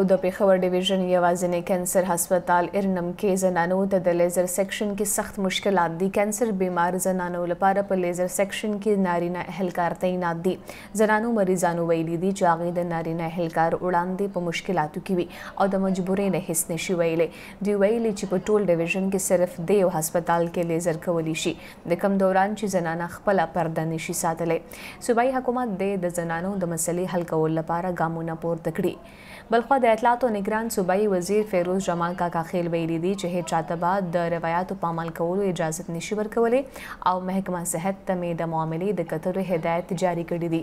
د پیښور ډیویژن یوازینی کانسر هسپتال ارنم کې زنانو ته د لیزر سیکشن کې سخت مشکلات دي کانسر بیمار زنانو لپاره په لیزر سیکشن کې نارینه اهلکار تعینات دي زنانو مریضانو ویلي دي چې هغه د نارینه اهلکار وړاندې په مشکلاتو کې وي او د مجبورۍ نه هیڅ نشي ویلي دوی ویلي چې په ټول ډیویژن کې صرف د یو هسپتال کې لیزر کولی شي د کم دوران چې زنانه خپل پرده نشي ساتلی صوبایي حکومت د زنانو د مسلې حل کولو لپاره ګامونه پورته کړي بلخو د اطلاعاتو نگران صوبایي وزیر فیروز جمال کاکا خیل ویلي دي چې هیڅ چاته به د روایتو په عمل کولو اجازه نشي ورکولې او محکمه صحت ته مې د معاملې د کتلو هدایت جاری کړی دی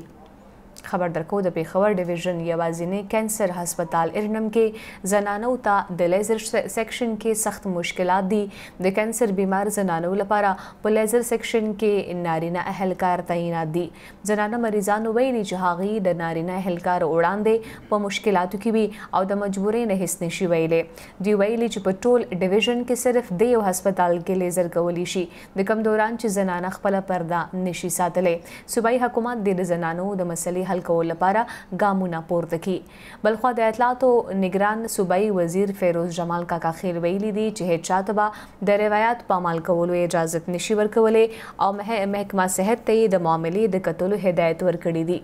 خبر درکو د پیښور ډیویژن یوازینی کینسر هسپتال ارنم کې زنانو ته د لیزر سیکشن کې سخت مشکلات دي د کینسر بیمار زنانو لپاره په لیزر سیکشن کې نارینه اهلکار تعینات دي زنانه مریضانو ویلي چې هغه د نارینه اهلکار وړاندې په مشکلاتو کې وي او د مجبورې نه هیڅ نشي ویلې دی ویلي چې په ټول ډیویژن کې صرف د یو هسپتال کې لیزر کولی شي د کم دوران چې زنانه خپل پرده نشي ساتلې صوبایي حکومت د زنانو د مسلې حل حل کولو لپاره ګامونه پورته کړي بلخو د اطلاعاتو نگران صوبایي وزیر فیروز جمال کاکا خیر ویلي دي چې هیڅ چاته د روایت پامال کولو اجازه نشي ورکولې او محکمه صحت ته د معاملې د کتلو هدایت ورکړي دي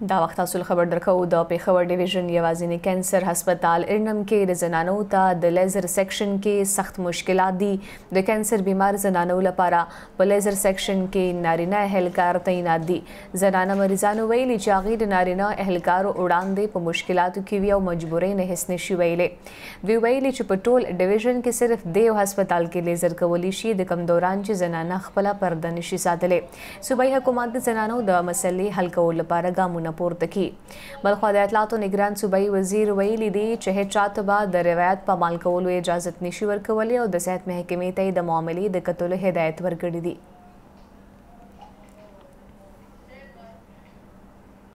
دا وخت تاسو خبر درکو د پیښور ډیویژن یوازینی کانسر هسپتال ارنم کې د زنانو ته د لیزر سیکشن کې سخت مشکلات دي د کانسر بیمار زنانو لپاره په لیزر سیکشن کې نارینه اهلکار تعینات دي زنانه مریضانو ویلي چې هغه د نارینه اهلکارو وړاندې په مشکلاتو کې وي او مجبورې نه هیڅ نشي ویلې وی ویلي چې په ټول ډیویژن کې صرف دیو هسپتال کې لیزر کولی شي د کم دوران چې زنانه خپل پرده نشي ساتلې صوبایي حکومت د زنانو د مسلې حل کولو لپاره ګامونه نه پورته کی بلخو د اطلاعاتو نگران صوبایي وزیر ویلي دی چې هیڅ چاته به د روایت په مال کولو اجازه نشي ورکولې او د صحت محکمې ته د معاملې د کتلو هدایت ورکړي دي